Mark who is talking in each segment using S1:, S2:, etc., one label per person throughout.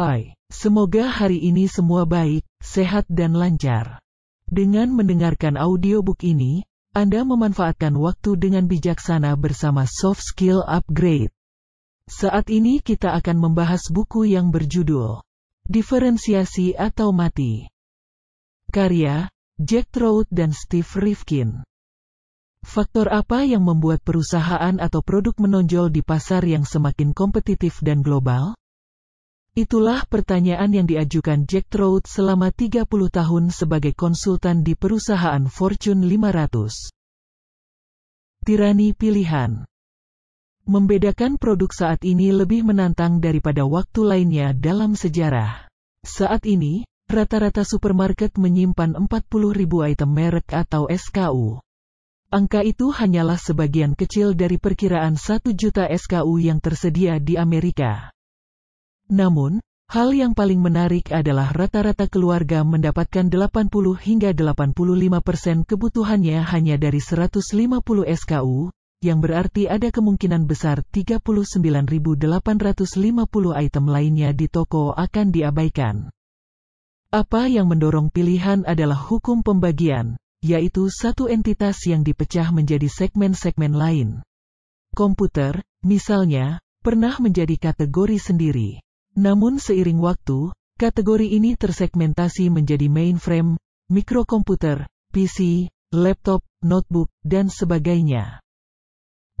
S1: Hai, semoga hari ini semua baik, sehat dan lancar. Dengan mendengarkan audiobook ini, Anda memanfaatkan waktu dengan bijaksana bersama Soft Skill Upgrade. Saat ini kita akan membahas buku yang berjudul Diferensiasi atau Mati. Karya, Jack Trout dan Steve Rifkin. Faktor apa yang membuat perusahaan atau produk menonjol di pasar yang semakin kompetitif dan global? Itulah pertanyaan yang diajukan Jack Trout selama 30 tahun sebagai konsultan di perusahaan Fortune 500. Tirani pilihan Membedakan produk saat ini lebih menantang daripada waktu lainnya dalam sejarah. Saat ini, rata-rata supermarket menyimpan 40 ribu item merek atau SKU. Angka itu hanyalah sebagian kecil dari perkiraan 1 juta SKU yang tersedia di Amerika. Namun, hal yang paling menarik adalah rata-rata keluarga mendapatkan 80 hingga 85 persen kebutuhannya hanya dari 150 SKU, yang berarti ada kemungkinan besar 39.850 item lainnya di toko akan diabaikan. Apa yang mendorong pilihan adalah hukum pembagian, yaitu satu entitas yang dipecah menjadi segmen-segmen lain. Komputer, misalnya, pernah menjadi kategori sendiri. Namun seiring waktu, kategori ini tersegmentasi menjadi mainframe, mikrokomputer, PC, laptop, notebook, dan sebagainya.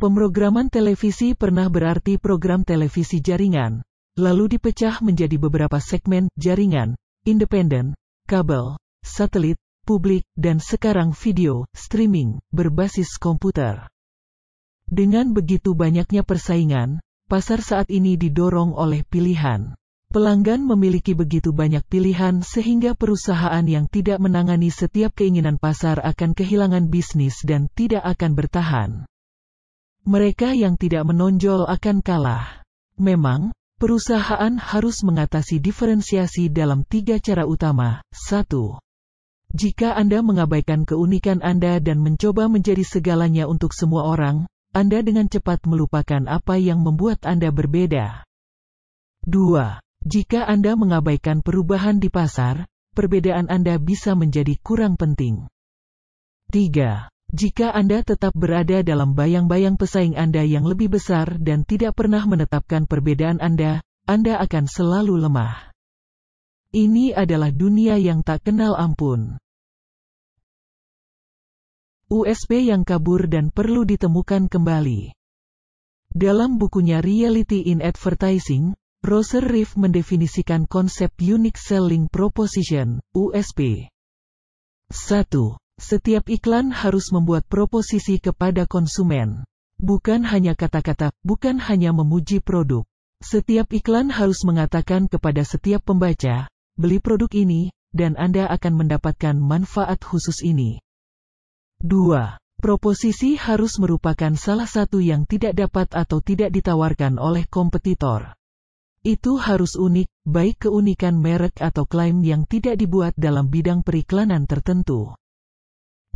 S1: Pemrograman televisi pernah berarti program televisi jaringan, lalu dipecah menjadi beberapa segmen jaringan, independen, kabel, satelit, publik, dan sekarang video, streaming, berbasis komputer. Dengan begitu banyaknya persaingan, pasar saat ini didorong oleh pilihan. Pelanggan memiliki begitu banyak pilihan sehingga perusahaan yang tidak menangani setiap keinginan pasar akan kehilangan bisnis dan tidak akan bertahan. Mereka yang tidak menonjol akan kalah. Memang, perusahaan harus mengatasi diferensiasi dalam tiga cara utama. Satu, Jika Anda mengabaikan keunikan Anda dan mencoba menjadi segalanya untuk semua orang, anda dengan cepat melupakan apa yang membuat Anda berbeda. 2. Jika Anda mengabaikan perubahan di pasar, perbedaan Anda bisa menjadi kurang penting. 3. Jika Anda tetap berada dalam bayang-bayang pesaing Anda yang lebih besar dan tidak pernah menetapkan perbedaan Anda, Anda akan selalu lemah. Ini adalah dunia yang tak kenal ampun. USB yang kabur dan perlu ditemukan kembali. Dalam bukunya Reality in Advertising, Roser Reeve mendefinisikan konsep Unique Selling Proposition, USP. 1. Setiap iklan harus membuat proposisi kepada konsumen. Bukan hanya kata-kata, bukan hanya memuji produk. Setiap iklan harus mengatakan kepada setiap pembaca, beli produk ini, dan Anda akan mendapatkan manfaat khusus ini. 2. Proposisi harus merupakan salah satu yang tidak dapat atau tidak ditawarkan oleh kompetitor. Itu harus unik, baik keunikan merek atau klaim yang tidak dibuat dalam bidang periklanan tertentu.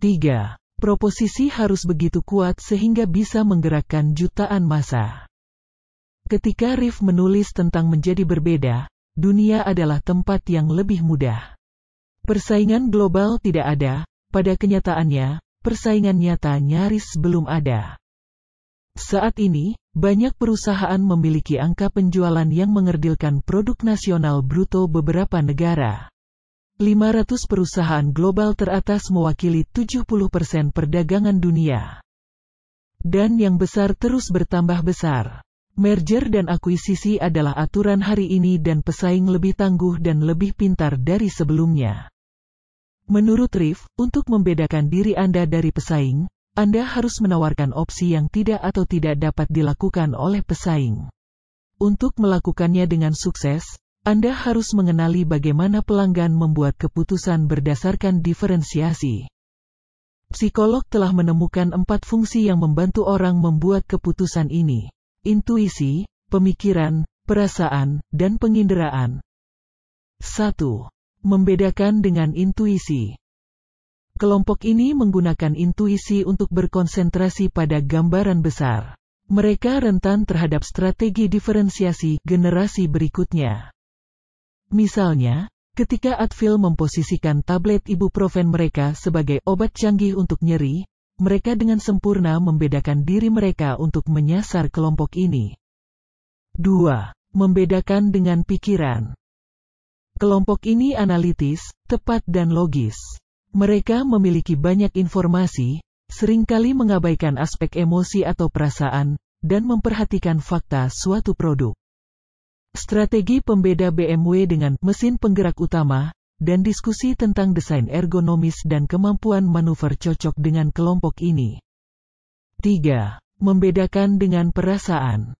S1: 3. Proposisi harus begitu kuat sehingga bisa menggerakkan jutaan masa. Ketika Rif menulis tentang menjadi berbeda, dunia adalah tempat yang lebih mudah. Persaingan global tidak ada, pada kenyataannya, persaingan nyata nyaris belum ada. Saat ini, banyak perusahaan memiliki angka penjualan yang mengerdilkan produk nasional bruto beberapa negara. 500 perusahaan global teratas mewakili 70% perdagangan dunia. Dan yang besar terus bertambah besar. Merger dan akuisisi adalah aturan hari ini dan pesaing lebih tangguh dan lebih pintar dari sebelumnya. Menurut Rif, untuk membedakan diri Anda dari pesaing, Anda harus menawarkan opsi yang tidak atau tidak dapat dilakukan oleh pesaing. Untuk melakukannya dengan sukses, Anda harus mengenali bagaimana pelanggan membuat keputusan berdasarkan diferensiasi. Psikolog telah menemukan empat fungsi yang membantu orang membuat keputusan ini. Intuisi, pemikiran, perasaan, dan penginderaan. 1. Membedakan dengan intuisi. Kelompok ini menggunakan intuisi untuk berkonsentrasi pada gambaran besar. Mereka rentan terhadap strategi diferensiasi generasi berikutnya. Misalnya, ketika Advil memposisikan tablet ibuprofen mereka sebagai obat canggih untuk nyeri, mereka dengan sempurna membedakan diri mereka untuk menyasar kelompok ini. 2. Membedakan dengan pikiran. Kelompok ini analitis, tepat dan logis. Mereka memiliki banyak informasi, seringkali mengabaikan aspek emosi atau perasaan, dan memperhatikan fakta suatu produk. Strategi pembeda BMW dengan mesin penggerak utama, dan diskusi tentang desain ergonomis dan kemampuan manuver cocok dengan kelompok ini. 3. Membedakan dengan perasaan.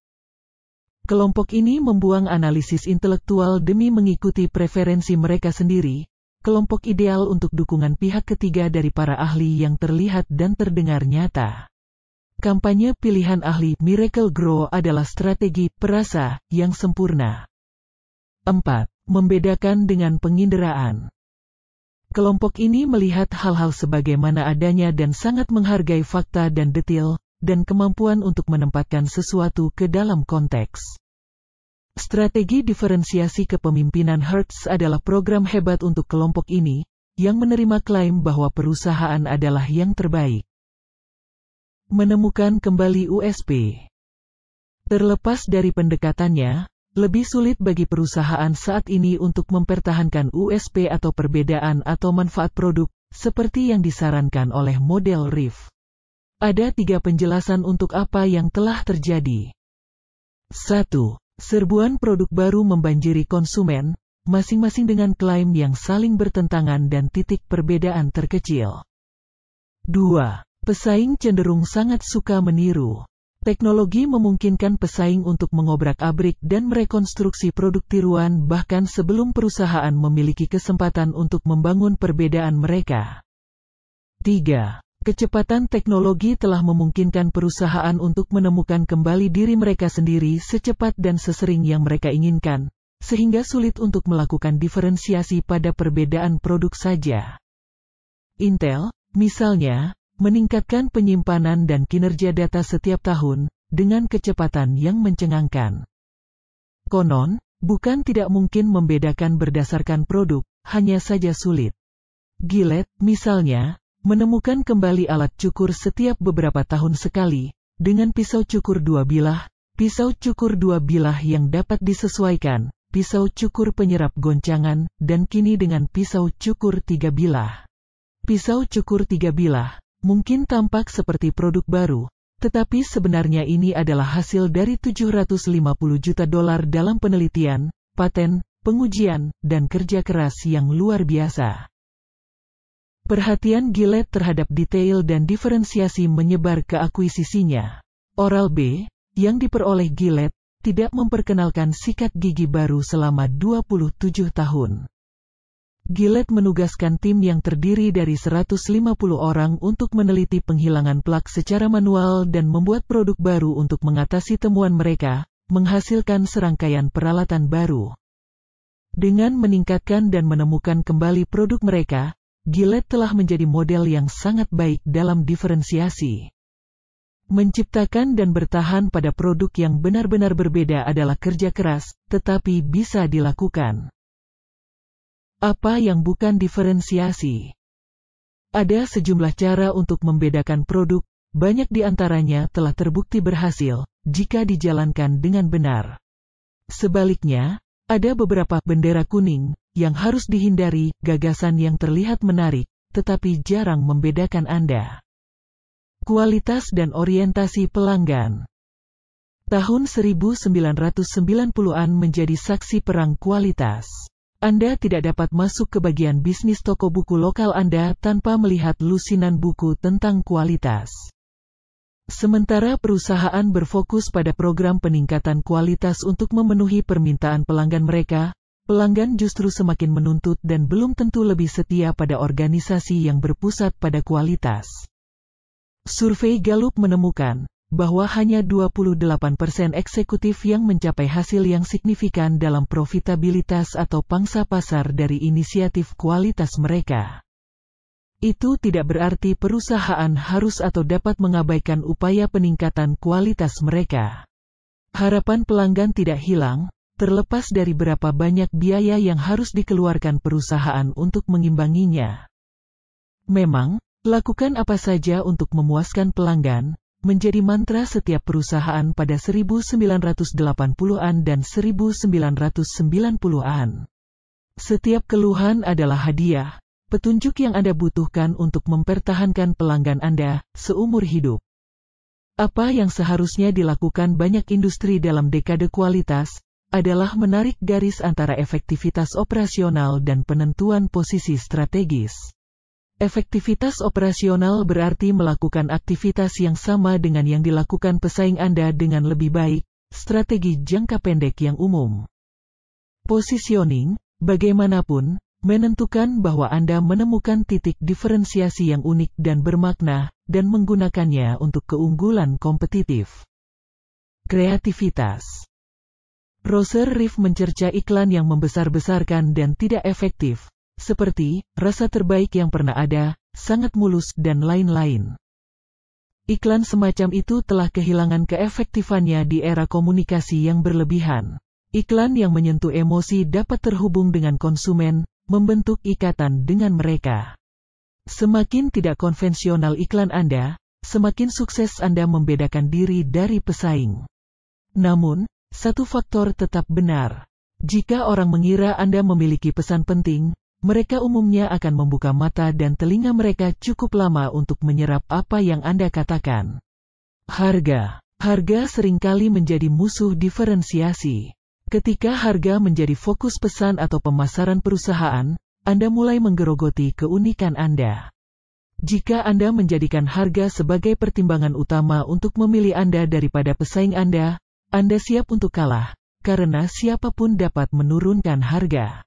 S1: Kelompok ini membuang analisis intelektual demi mengikuti preferensi mereka sendiri, kelompok ideal untuk dukungan pihak ketiga dari para ahli yang terlihat dan terdengar nyata. Kampanye pilihan ahli Miracle Grow adalah strategi perasa yang sempurna. 4. Membedakan dengan penginderaan. Kelompok ini melihat hal-hal sebagaimana adanya dan sangat menghargai fakta dan detil, dan kemampuan untuk menempatkan sesuatu ke dalam konteks. Strategi diferensiasi kepemimpinan Hertz adalah program hebat untuk kelompok ini, yang menerima klaim bahwa perusahaan adalah yang terbaik. Menemukan kembali USP Terlepas dari pendekatannya, lebih sulit bagi perusahaan saat ini untuk mempertahankan USP atau perbedaan atau manfaat produk, seperti yang disarankan oleh model RIF. Ada tiga penjelasan untuk apa yang telah terjadi. 1. Serbuan produk baru membanjiri konsumen, masing-masing dengan klaim yang saling bertentangan dan titik perbedaan terkecil. 2. Pesaing cenderung sangat suka meniru. Teknologi memungkinkan pesaing untuk mengobrak-abrik dan merekonstruksi produk tiruan bahkan sebelum perusahaan memiliki kesempatan untuk membangun perbedaan mereka. 3. Kecepatan teknologi telah memungkinkan perusahaan untuk menemukan kembali diri mereka sendiri secepat dan sesering yang mereka inginkan, sehingga sulit untuk melakukan diferensiasi pada perbedaan produk saja. Intel, misalnya, meningkatkan penyimpanan dan kinerja data setiap tahun, dengan kecepatan yang mencengangkan. Konon, bukan tidak mungkin membedakan berdasarkan produk, hanya saja sulit. Gillette, misalnya, Menemukan kembali alat cukur setiap beberapa tahun sekali, dengan pisau cukur dua bilah, pisau cukur dua bilah yang dapat disesuaikan, pisau cukur penyerap goncangan, dan kini dengan pisau cukur tiga bilah. Pisau cukur tiga bilah, mungkin tampak seperti produk baru, tetapi sebenarnya ini adalah hasil dari 750 juta dolar dalam penelitian, paten, pengujian, dan kerja keras yang luar biasa. Perhatian Gillette terhadap detail dan diferensiasi menyebar ke akuisisinya. Oral B, yang diperoleh Gillette, tidak memperkenalkan sikat gigi baru selama 27 tahun. Gillette menugaskan tim yang terdiri dari 150 orang untuk meneliti penghilangan plak secara manual dan membuat produk baru untuk mengatasi temuan mereka, menghasilkan serangkaian peralatan baru. Dengan meningkatkan dan menemukan kembali produk mereka, Gillette telah menjadi model yang sangat baik dalam diferensiasi. Menciptakan dan bertahan pada produk yang benar-benar berbeda adalah kerja keras, tetapi bisa dilakukan. Apa yang bukan diferensiasi? Ada sejumlah cara untuk membedakan produk, banyak di antaranya telah terbukti berhasil jika dijalankan dengan benar. Sebaliknya, ada beberapa bendera kuning yang harus dihindari, gagasan yang terlihat menarik, tetapi jarang membedakan Anda. Kualitas dan orientasi pelanggan Tahun 1990-an menjadi saksi perang kualitas. Anda tidak dapat masuk ke bagian bisnis toko buku lokal Anda tanpa melihat lusinan buku tentang kualitas. Sementara perusahaan berfokus pada program peningkatan kualitas untuk memenuhi permintaan pelanggan mereka, pelanggan justru semakin menuntut dan belum tentu lebih setia pada organisasi yang berpusat pada kualitas. Survei Gallup menemukan bahwa hanya 28% persen eksekutif yang mencapai hasil yang signifikan dalam profitabilitas atau pangsa pasar dari inisiatif kualitas mereka. Itu tidak berarti perusahaan harus atau dapat mengabaikan upaya peningkatan kualitas mereka. Harapan pelanggan tidak hilang, terlepas dari berapa banyak biaya yang harus dikeluarkan perusahaan untuk mengimbanginya. Memang, lakukan apa saja untuk memuaskan pelanggan, menjadi mantra setiap perusahaan pada 1980-an dan 1990-an. Setiap keluhan adalah hadiah, petunjuk yang Anda butuhkan untuk mempertahankan pelanggan Anda seumur hidup. Apa yang seharusnya dilakukan banyak industri dalam dekade kualitas, adalah menarik garis antara efektivitas operasional dan penentuan posisi strategis. Efektivitas operasional berarti melakukan aktivitas yang sama dengan yang dilakukan pesaing Anda dengan lebih baik, strategi jangka pendek yang umum. Positioning, bagaimanapun, menentukan bahwa Anda menemukan titik diferensiasi yang unik dan bermakna, dan menggunakannya untuk keunggulan kompetitif. Kreativitas Browser Riff mencerca iklan yang membesar-besarkan dan tidak efektif, seperti rasa terbaik yang pernah ada, sangat mulus, dan lain-lain. Iklan semacam itu telah kehilangan keefektifannya di era komunikasi yang berlebihan. Iklan yang menyentuh emosi dapat terhubung dengan konsumen, membentuk ikatan dengan mereka. Semakin tidak konvensional iklan Anda, semakin sukses Anda membedakan diri dari pesaing. Namun, satu faktor tetap benar. Jika orang mengira Anda memiliki pesan penting, mereka umumnya akan membuka mata dan telinga mereka cukup lama untuk menyerap apa yang Anda katakan. Harga. Harga seringkali menjadi musuh diferensiasi. Ketika harga menjadi fokus pesan atau pemasaran perusahaan, Anda mulai menggerogoti keunikan Anda. Jika Anda menjadikan harga sebagai pertimbangan utama untuk memilih Anda daripada pesaing Anda, anda siap untuk kalah, karena siapapun dapat menurunkan harga.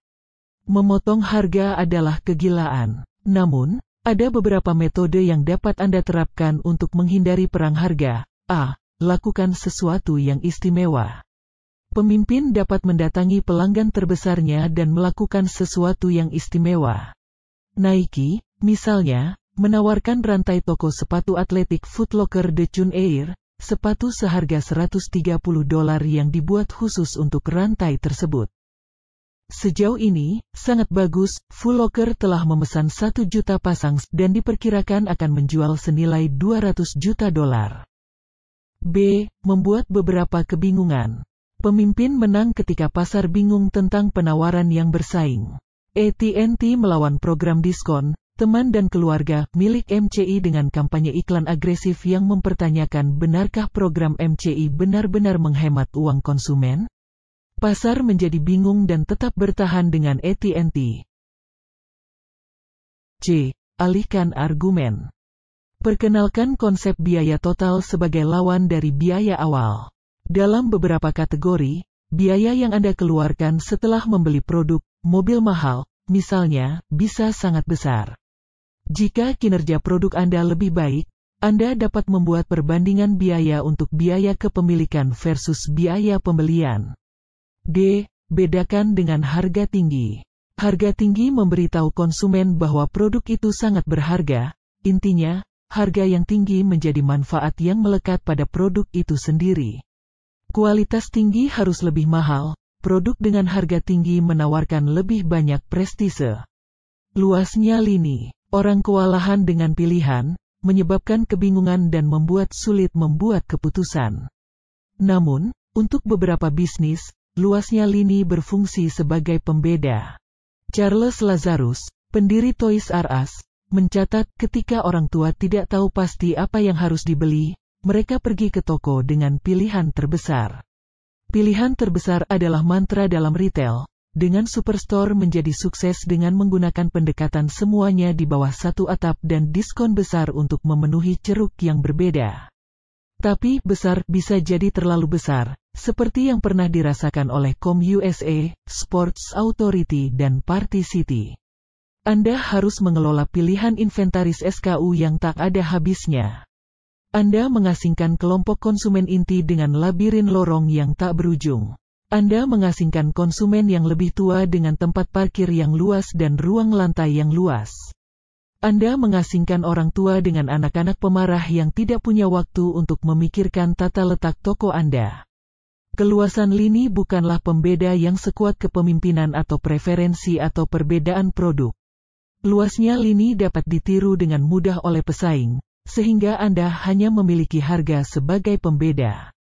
S1: Memotong harga adalah kegilaan. Namun, ada beberapa metode yang dapat Anda terapkan untuk menghindari perang harga. A. Lakukan sesuatu yang istimewa. Pemimpin dapat mendatangi pelanggan terbesarnya dan melakukan sesuatu yang istimewa. Nike, misalnya, menawarkan rantai toko sepatu atletik Footlocker The Chun Air, sepatu seharga 130 dolar yang dibuat khusus untuk rantai tersebut. Sejauh ini, sangat bagus, Full Locker telah memesan 1 juta pasang dan diperkirakan akan menjual senilai 200 juta dolar. B. Membuat beberapa kebingungan. Pemimpin menang ketika pasar bingung tentang penawaran yang bersaing. AT&T e melawan program diskon, teman dan keluarga milik MCI dengan kampanye iklan agresif yang mempertanyakan benarkah program MCI benar-benar menghemat uang konsumen? Pasar menjadi bingung dan tetap bertahan dengan AT&T. C. Alihkan argumen. Perkenalkan konsep biaya total sebagai lawan dari biaya awal. Dalam beberapa kategori, biaya yang Anda keluarkan setelah membeli produk, mobil mahal, misalnya, bisa sangat besar. Jika kinerja produk Anda lebih baik, Anda dapat membuat perbandingan biaya untuk biaya kepemilikan versus biaya pembelian. D. Bedakan dengan harga tinggi. Harga tinggi memberitahu konsumen bahwa produk itu sangat berharga, intinya, harga yang tinggi menjadi manfaat yang melekat pada produk itu sendiri. Kualitas tinggi harus lebih mahal, produk dengan harga tinggi menawarkan lebih banyak prestise. Luasnya lini Orang kewalahan dengan pilihan, menyebabkan kebingungan dan membuat sulit membuat keputusan. Namun, untuk beberapa bisnis, luasnya lini berfungsi sebagai pembeda. Charles Lazarus, pendiri Toys R Us, mencatat ketika orang tua tidak tahu pasti apa yang harus dibeli, mereka pergi ke toko dengan pilihan terbesar. Pilihan terbesar adalah mantra dalam retail, dengan Superstore menjadi sukses dengan menggunakan pendekatan semuanya di bawah satu atap dan diskon besar untuk memenuhi ceruk yang berbeda. Tapi, besar bisa jadi terlalu besar, seperti yang pernah dirasakan oleh Com USA, Sports Authority dan Party City. Anda harus mengelola pilihan inventaris SKU yang tak ada habisnya. Anda mengasingkan kelompok konsumen inti dengan labirin lorong yang tak berujung. Anda mengasingkan konsumen yang lebih tua dengan tempat parkir yang luas dan ruang lantai yang luas. Anda mengasingkan orang tua dengan anak-anak pemarah yang tidak punya waktu untuk memikirkan tata letak toko Anda. Keluasan lini bukanlah pembeda yang sekuat kepemimpinan atau preferensi atau perbedaan produk. Luasnya lini dapat ditiru dengan mudah oleh pesaing, sehingga Anda hanya memiliki harga sebagai pembeda.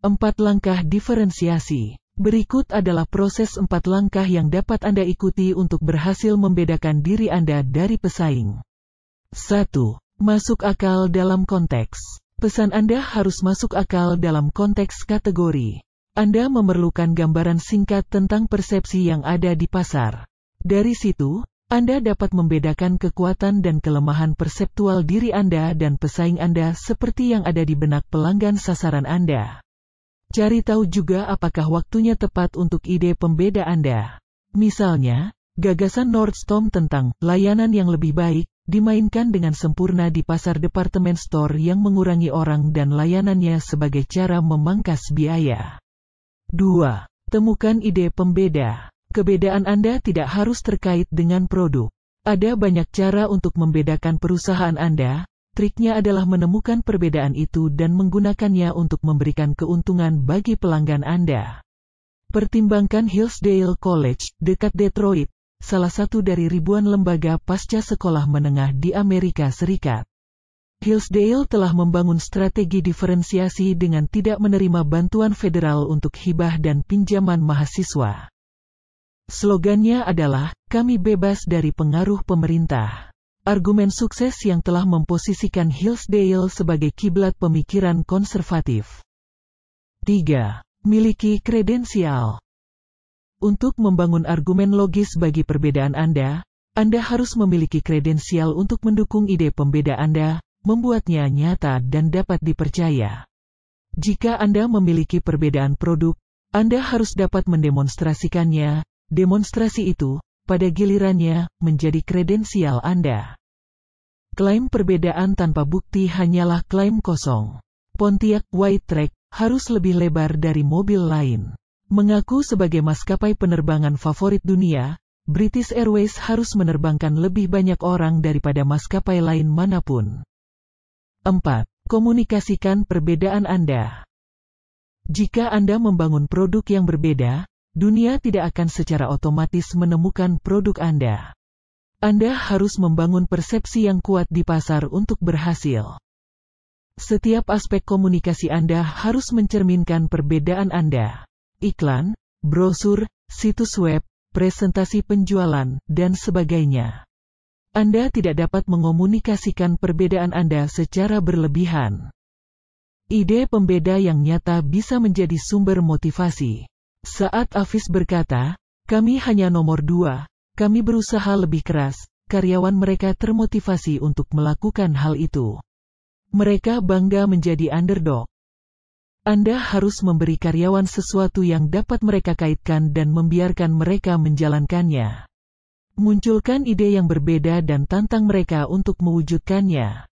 S1: Empat langkah diferensiasi. Berikut adalah proses empat langkah yang dapat Anda ikuti untuk berhasil membedakan diri Anda dari pesaing. 1. Masuk akal dalam konteks. Pesan Anda harus masuk akal dalam konteks kategori. Anda memerlukan gambaran singkat tentang persepsi yang ada di pasar. Dari situ, Anda dapat membedakan kekuatan dan kelemahan perseptual diri Anda dan pesaing Anda seperti yang ada di benak pelanggan sasaran Anda. Cari tahu juga apakah waktunya tepat untuk ide pembeda Anda. Misalnya, gagasan Nordstrom tentang layanan yang lebih baik, dimainkan dengan sempurna di pasar departemen store yang mengurangi orang dan layanannya sebagai cara memangkas biaya. 2. Temukan ide pembeda. Kebedaan Anda tidak harus terkait dengan produk. Ada banyak cara untuk membedakan perusahaan Anda, Triknya adalah menemukan perbedaan itu dan menggunakannya untuk memberikan keuntungan bagi pelanggan Anda. Pertimbangkan Hillsdale College, dekat Detroit, salah satu dari ribuan lembaga pasca sekolah menengah di Amerika Serikat. Hillsdale telah membangun strategi diferensiasi dengan tidak menerima bantuan federal untuk hibah dan pinjaman mahasiswa. Slogannya adalah, kami bebas dari pengaruh pemerintah. Argumen sukses yang telah memposisikan Hillsdale sebagai kiblat pemikiran konservatif. 3. Miliki kredensial. Untuk membangun argumen logis bagi perbedaan Anda, Anda harus memiliki kredensial untuk mendukung ide pembeda Anda, membuatnya nyata dan dapat dipercaya. Jika Anda memiliki perbedaan produk, Anda harus dapat mendemonstrasikannya. Demonstrasi itu, pada gilirannya, menjadi kredensial Anda. Klaim perbedaan tanpa bukti hanyalah klaim kosong. Pontiac White Track harus lebih lebar dari mobil lain. Mengaku sebagai maskapai penerbangan favorit dunia, British Airways harus menerbangkan lebih banyak orang daripada maskapai lain manapun. 4. Komunikasikan perbedaan Anda. Jika Anda membangun produk yang berbeda, dunia tidak akan secara otomatis menemukan produk Anda. Anda harus membangun persepsi yang kuat di pasar untuk berhasil. Setiap aspek komunikasi Anda harus mencerminkan perbedaan Anda. Iklan, brosur, situs web, presentasi penjualan, dan sebagainya. Anda tidak dapat mengomunikasikan perbedaan Anda secara berlebihan. Ide pembeda yang nyata bisa menjadi sumber motivasi. Saat Afis berkata, kami hanya nomor dua, kami berusaha lebih keras, karyawan mereka termotivasi untuk melakukan hal itu. Mereka bangga menjadi underdog. Anda harus memberi karyawan sesuatu yang dapat mereka kaitkan dan membiarkan mereka menjalankannya. Munculkan ide yang berbeda dan tantang mereka untuk mewujudkannya.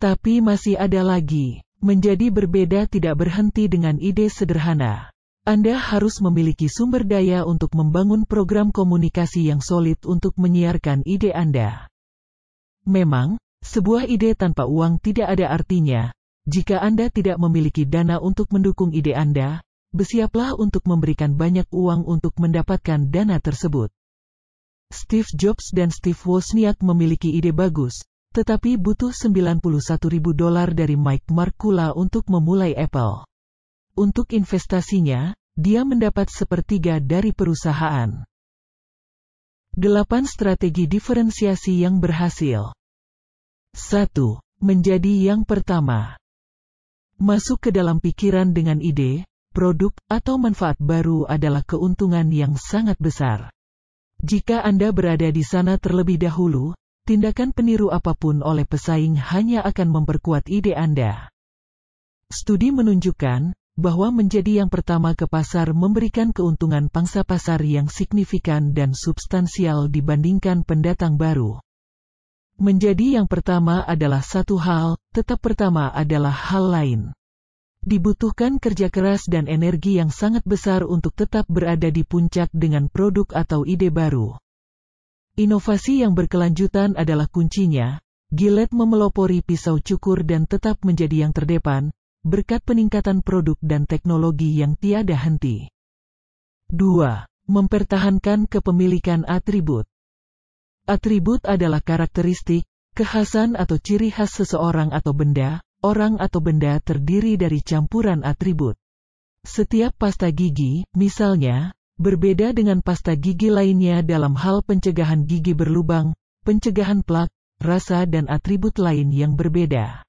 S1: Tapi masih ada lagi, menjadi berbeda tidak berhenti dengan ide sederhana. Anda harus memiliki sumber daya untuk membangun program komunikasi yang solid untuk menyiarkan ide Anda. Memang, sebuah ide tanpa uang tidak ada artinya. Jika Anda tidak memiliki dana untuk mendukung ide Anda, bersiaplah untuk memberikan banyak uang untuk mendapatkan dana tersebut. Steve Jobs dan Steve Wozniak memiliki ide bagus, tetapi butuh 91.000 dolar dari Mike Markula untuk memulai Apple. Untuk investasinya, dia mendapat sepertiga dari perusahaan. 8 strategi diferensiasi yang berhasil. 1. Menjadi yang pertama. Masuk ke dalam pikiran dengan ide, produk, atau manfaat baru adalah keuntungan yang sangat besar. Jika Anda berada di sana terlebih dahulu, tindakan peniru apapun oleh pesaing hanya akan memperkuat ide Anda. Studi menunjukkan, bahwa menjadi yang pertama ke pasar memberikan keuntungan pangsa pasar yang signifikan dan substansial dibandingkan pendatang baru. Menjadi yang pertama adalah satu hal, tetap pertama adalah hal lain. Dibutuhkan kerja keras dan energi yang sangat besar untuk tetap berada di puncak dengan produk atau ide baru. Inovasi yang berkelanjutan adalah kuncinya. Gillette memelopori pisau cukur dan tetap menjadi yang terdepan, berkat peningkatan produk dan teknologi yang tiada henti. 2. Mempertahankan kepemilikan atribut. Atribut adalah karakteristik, kekhasan atau ciri khas seseorang atau benda, orang atau benda terdiri dari campuran atribut. Setiap pasta gigi, misalnya, berbeda dengan pasta gigi lainnya dalam hal pencegahan gigi berlubang, pencegahan plak, rasa dan atribut lain yang berbeda.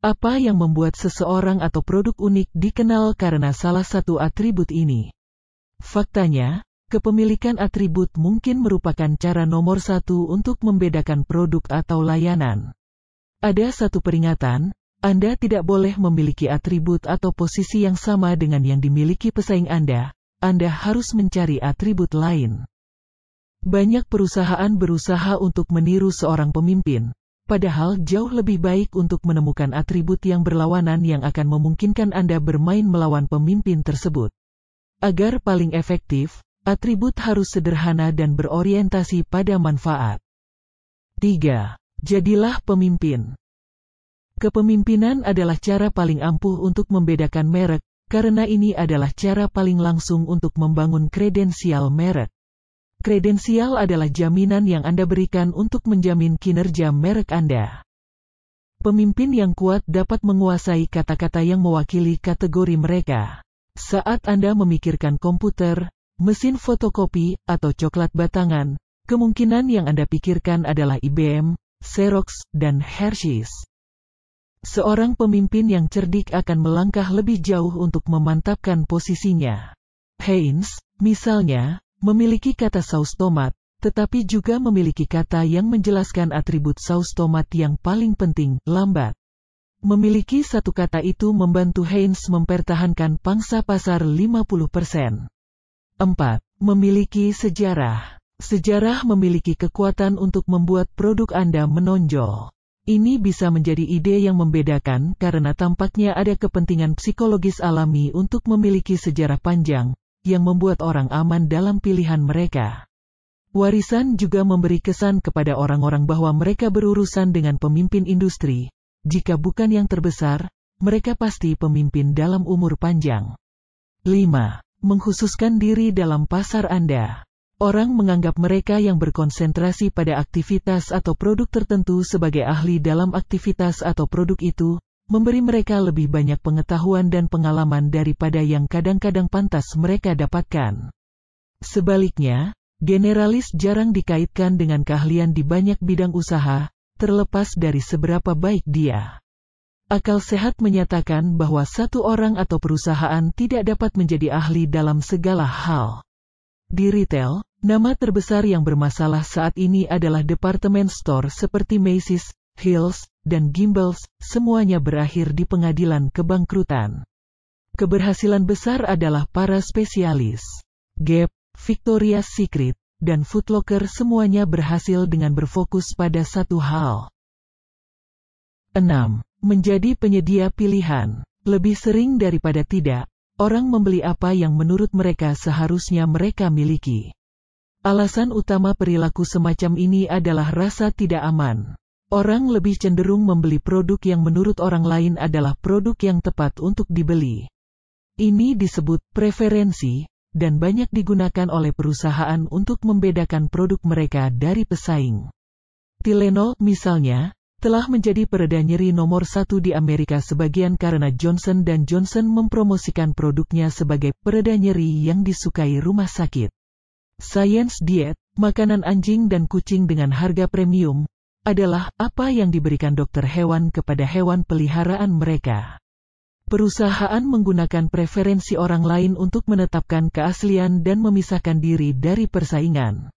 S1: Apa yang membuat seseorang atau produk unik dikenal karena salah satu atribut ini? Faktanya, kepemilikan atribut mungkin merupakan cara nomor satu untuk membedakan produk atau layanan. Ada satu peringatan, Anda tidak boleh memiliki atribut atau posisi yang sama dengan yang dimiliki pesaing Anda, Anda harus mencari atribut lain. Banyak perusahaan berusaha untuk meniru seorang pemimpin, Padahal jauh lebih baik untuk menemukan atribut yang berlawanan yang akan memungkinkan Anda bermain melawan pemimpin tersebut. Agar paling efektif, atribut harus sederhana dan berorientasi pada manfaat. 3. Jadilah pemimpin. Kepemimpinan adalah cara paling ampuh untuk membedakan merek, karena ini adalah cara paling langsung untuk membangun kredensial merek. Kredensial adalah jaminan yang Anda berikan untuk menjamin kinerja merek Anda. Pemimpin yang kuat dapat menguasai kata-kata yang mewakili kategori mereka. Saat Anda memikirkan komputer, mesin fotokopi, atau coklat batangan, kemungkinan yang Anda pikirkan adalah IBM, Xerox, dan Hershey's. Seorang pemimpin yang cerdik akan melangkah lebih jauh untuk memantapkan posisinya. Haynes, misalnya, memiliki kata saus tomat, tetapi juga memiliki kata yang menjelaskan atribut saus tomat yang paling penting, lambat. Memiliki satu kata itu membantu Heinz mempertahankan pangsa pasar 50%. 4. Memiliki sejarah. Sejarah memiliki kekuatan untuk membuat produk Anda menonjol. Ini bisa menjadi ide yang membedakan karena tampaknya ada kepentingan psikologis alami untuk memiliki sejarah panjang, yang membuat orang aman dalam pilihan mereka. Warisan juga memberi kesan kepada orang-orang bahwa mereka berurusan dengan pemimpin industri. Jika bukan yang terbesar, mereka pasti pemimpin dalam umur panjang. 5. Mengkhususkan diri dalam pasar Anda. Orang menganggap mereka yang berkonsentrasi pada aktivitas atau produk tertentu sebagai ahli dalam aktivitas atau produk itu, memberi mereka lebih banyak pengetahuan dan pengalaman daripada yang kadang-kadang pantas mereka dapatkan. Sebaliknya, generalis jarang dikaitkan dengan keahlian di banyak bidang usaha, terlepas dari seberapa baik dia. Akal sehat menyatakan bahwa satu orang atau perusahaan tidak dapat menjadi ahli dalam segala hal. Di retail, nama terbesar yang bermasalah saat ini adalah departemen store seperti Macy's, Hills, dan Gimbals, semuanya berakhir di pengadilan kebangkrutan. Keberhasilan besar adalah para spesialis. Gap, Victoria's Secret, dan Footlocker semuanya berhasil dengan berfokus pada satu hal. 6. Menjadi penyedia pilihan. Lebih sering daripada tidak, orang membeli apa yang menurut mereka seharusnya mereka miliki. Alasan utama perilaku semacam ini adalah rasa tidak aman. Orang lebih cenderung membeli produk yang menurut orang lain adalah produk yang tepat untuk dibeli. Ini disebut preferensi, dan banyak digunakan oleh perusahaan untuk membedakan produk mereka dari pesaing. Tylenol, misalnya, telah menjadi pereda nyeri nomor satu di Amerika sebagian karena Johnson dan Johnson mempromosikan produknya sebagai pereda nyeri yang disukai rumah sakit. Science Diet, makanan anjing dan kucing dengan harga premium, adalah apa yang diberikan dokter hewan kepada hewan peliharaan mereka. Perusahaan menggunakan preferensi orang lain untuk menetapkan keaslian dan memisahkan diri dari persaingan.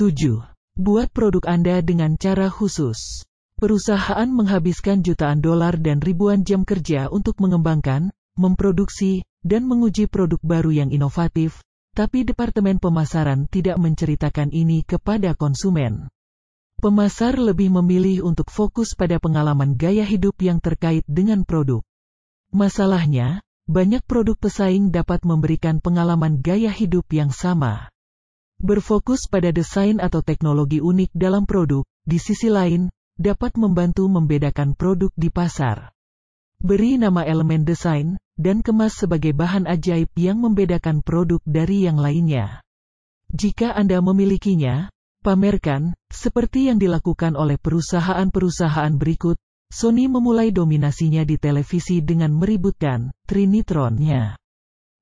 S1: 7. Buat produk Anda dengan cara khusus. Perusahaan menghabiskan jutaan dolar dan ribuan jam kerja untuk mengembangkan, memproduksi, dan menguji produk baru yang inovatif, tapi Departemen Pemasaran tidak menceritakan ini kepada konsumen pemasar lebih memilih untuk fokus pada pengalaman gaya hidup yang terkait dengan produk. Masalahnya, banyak produk pesaing dapat memberikan pengalaman gaya hidup yang sama. Berfokus pada desain atau teknologi unik dalam produk, di sisi lain, dapat membantu membedakan produk di pasar. Beri nama elemen desain, dan kemas sebagai bahan ajaib yang membedakan produk dari yang lainnya. Jika Anda memilikinya, pamerkan, seperti yang dilakukan oleh perusahaan-perusahaan berikut, Sony memulai dominasinya di televisi dengan meributkan Trinitronnya.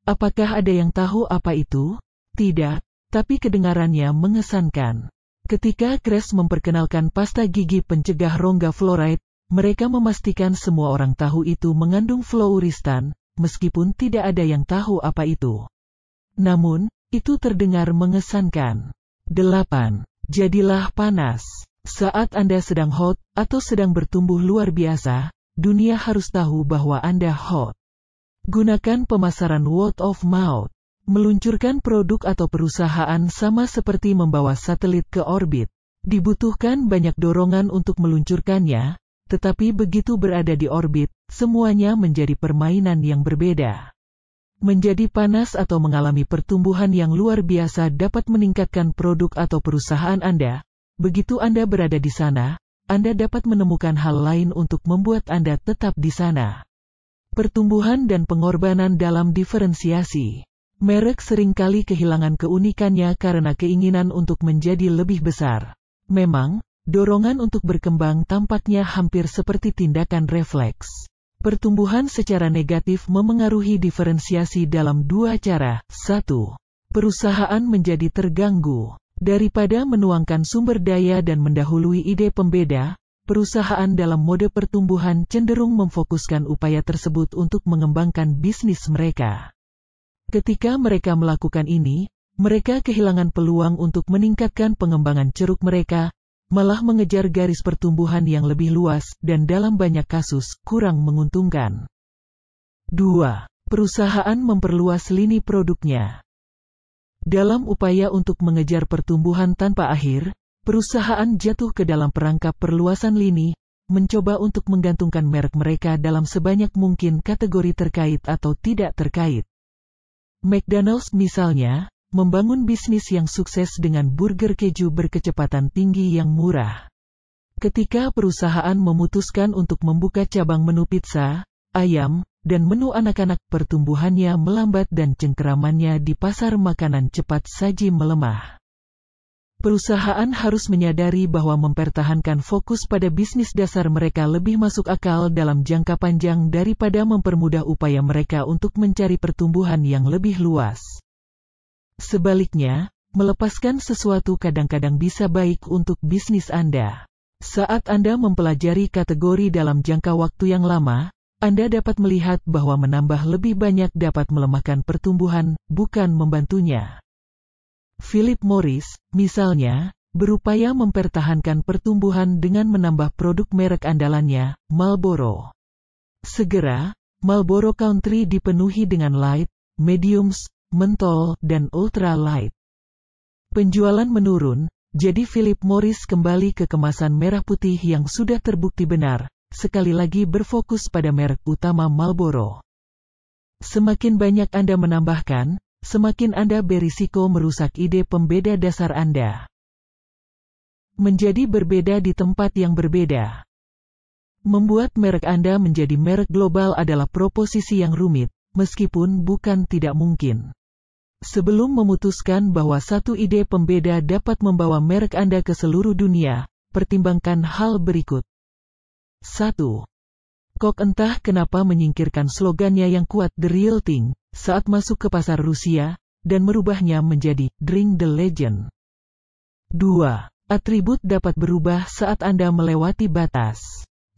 S1: Apakah ada yang tahu apa itu? Tidak, tapi kedengarannya mengesankan. Ketika Crash memperkenalkan pasta gigi pencegah rongga fluoride, mereka memastikan semua orang tahu itu mengandung fluoristan, meskipun tidak ada yang tahu apa itu. Namun, itu terdengar mengesankan. 8. Jadilah panas. Saat Anda sedang hot, atau sedang bertumbuh luar biasa, dunia harus tahu bahwa Anda hot. Gunakan pemasaran word of mouth. Meluncurkan produk atau perusahaan sama seperti membawa satelit ke orbit. Dibutuhkan banyak dorongan untuk meluncurkannya, tetapi begitu berada di orbit, semuanya menjadi permainan yang berbeda menjadi panas atau mengalami pertumbuhan yang luar biasa dapat meningkatkan produk atau perusahaan Anda. Begitu Anda berada di sana, Anda dapat menemukan hal lain untuk membuat Anda tetap di sana. Pertumbuhan dan pengorbanan dalam diferensiasi. Merek seringkali kehilangan keunikannya karena keinginan untuk menjadi lebih besar. Memang, dorongan untuk berkembang tampaknya hampir seperti tindakan refleks. Pertumbuhan secara negatif memengaruhi diferensiasi dalam dua cara. Satu, Perusahaan menjadi terganggu. Daripada menuangkan sumber daya dan mendahului ide pembeda, perusahaan dalam mode pertumbuhan cenderung memfokuskan upaya tersebut untuk mengembangkan bisnis mereka. Ketika mereka melakukan ini, mereka kehilangan peluang untuk meningkatkan pengembangan ceruk mereka, malah mengejar garis pertumbuhan yang lebih luas, dan dalam banyak kasus, kurang menguntungkan. 2. Perusahaan memperluas lini produknya. Dalam upaya untuk mengejar pertumbuhan tanpa akhir, perusahaan jatuh ke dalam perangkap perluasan lini, mencoba untuk menggantungkan merek mereka dalam sebanyak mungkin kategori terkait atau tidak terkait. McDonald's misalnya, Membangun bisnis yang sukses dengan burger keju berkecepatan tinggi yang murah. Ketika perusahaan memutuskan untuk membuka cabang menu pizza, ayam, dan menu anak-anak pertumbuhannya melambat dan cengkeramannya di pasar makanan cepat saji melemah. Perusahaan harus menyadari bahwa mempertahankan fokus pada bisnis dasar mereka lebih masuk akal dalam jangka panjang daripada mempermudah upaya mereka untuk mencari pertumbuhan yang lebih luas. Sebaliknya, melepaskan sesuatu kadang-kadang bisa baik untuk bisnis Anda. Saat Anda mempelajari kategori dalam jangka waktu yang lama, Anda dapat melihat bahwa menambah lebih banyak dapat melemahkan pertumbuhan, bukan membantunya. Philip Morris, misalnya, berupaya mempertahankan pertumbuhan dengan menambah produk merek andalannya, Marlboro. Segera, Marlboro Country dipenuhi dengan light, mediums, mentol, dan ultralight. Penjualan menurun, jadi Philip Morris kembali ke kemasan merah putih yang sudah terbukti benar, sekali lagi berfokus pada merek utama Marlboro. Semakin banyak Anda menambahkan, semakin Anda berisiko merusak ide pembeda dasar Anda. Menjadi berbeda di tempat yang berbeda. Membuat merek Anda menjadi merek global adalah proposisi yang rumit, meskipun bukan tidak mungkin. Sebelum memutuskan bahwa satu ide pembeda dapat membawa merek Anda ke seluruh dunia, pertimbangkan hal berikut. 1. Kok entah kenapa menyingkirkan slogannya yang kuat The Real Thing saat masuk ke pasar Rusia, dan merubahnya menjadi Drink the Legend. 2. Atribut dapat berubah saat Anda melewati batas.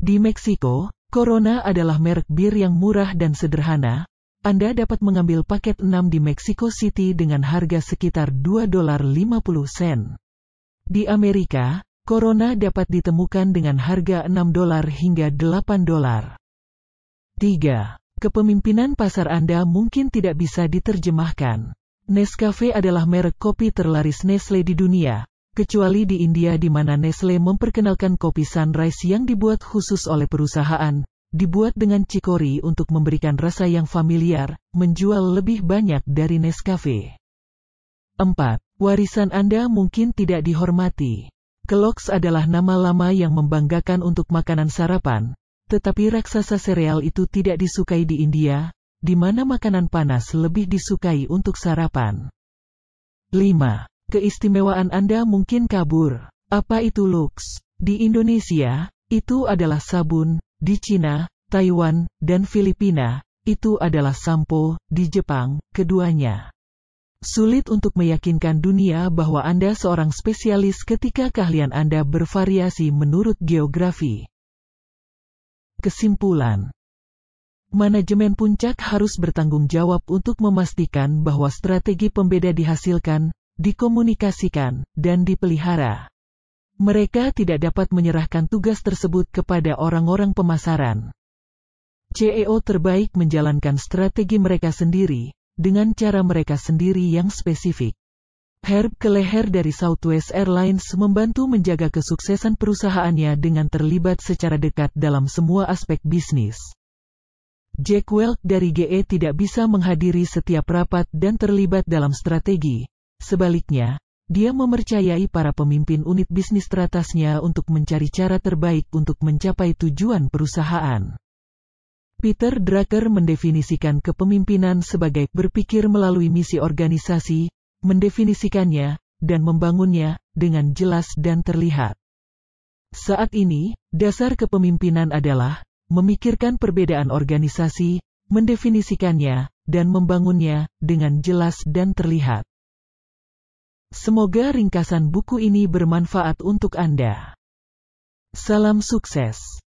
S1: Di Meksiko, Corona adalah merek bir yang murah dan sederhana, anda dapat mengambil paket 6 di Mexico City dengan harga sekitar 2 dolar 50 sen. Di Amerika, Corona dapat ditemukan dengan harga 6 dolar hingga 8 dolar. 3. Kepemimpinan pasar Anda mungkin tidak bisa diterjemahkan. Nescafe adalah merek kopi terlaris Nestle di dunia, kecuali di India di mana Nestle memperkenalkan kopi sunrise yang dibuat khusus oleh perusahaan, Dibuat dengan cikori untuk memberikan rasa yang familiar, menjual lebih banyak dari Nescafe. 4. Warisan Anda mungkin tidak dihormati. Kellogg's adalah nama lama yang membanggakan untuk makanan sarapan, tetapi raksasa sereal itu tidak disukai di India, di mana makanan panas lebih disukai untuk sarapan. 5. Keistimewaan Anda mungkin kabur. Apa itu Lux? Di Indonesia, itu adalah sabun, di Cina, Taiwan, dan Filipina, itu adalah sampo, di Jepang, keduanya. Sulit untuk meyakinkan dunia bahwa Anda seorang spesialis ketika keahlian Anda bervariasi menurut geografi. Kesimpulan Manajemen puncak harus bertanggung jawab untuk memastikan bahwa strategi pembeda dihasilkan, dikomunikasikan, dan dipelihara. Mereka tidak dapat menyerahkan tugas tersebut kepada orang-orang pemasaran. CEO terbaik menjalankan strategi mereka sendiri, dengan cara mereka sendiri yang spesifik. Herb Keleher dari Southwest Airlines membantu menjaga kesuksesan perusahaannya dengan terlibat secara dekat dalam semua aspek bisnis. Jack Welch dari GE tidak bisa menghadiri setiap rapat dan terlibat dalam strategi. Sebaliknya, dia memercayai para pemimpin unit bisnis teratasnya untuk mencari cara terbaik untuk mencapai tujuan perusahaan. Peter Drucker mendefinisikan kepemimpinan sebagai berpikir melalui misi organisasi, mendefinisikannya, dan membangunnya dengan jelas dan terlihat. Saat ini, dasar kepemimpinan adalah memikirkan perbedaan organisasi, mendefinisikannya, dan membangunnya dengan jelas dan terlihat. Semoga ringkasan buku ini bermanfaat untuk Anda. Salam sukses.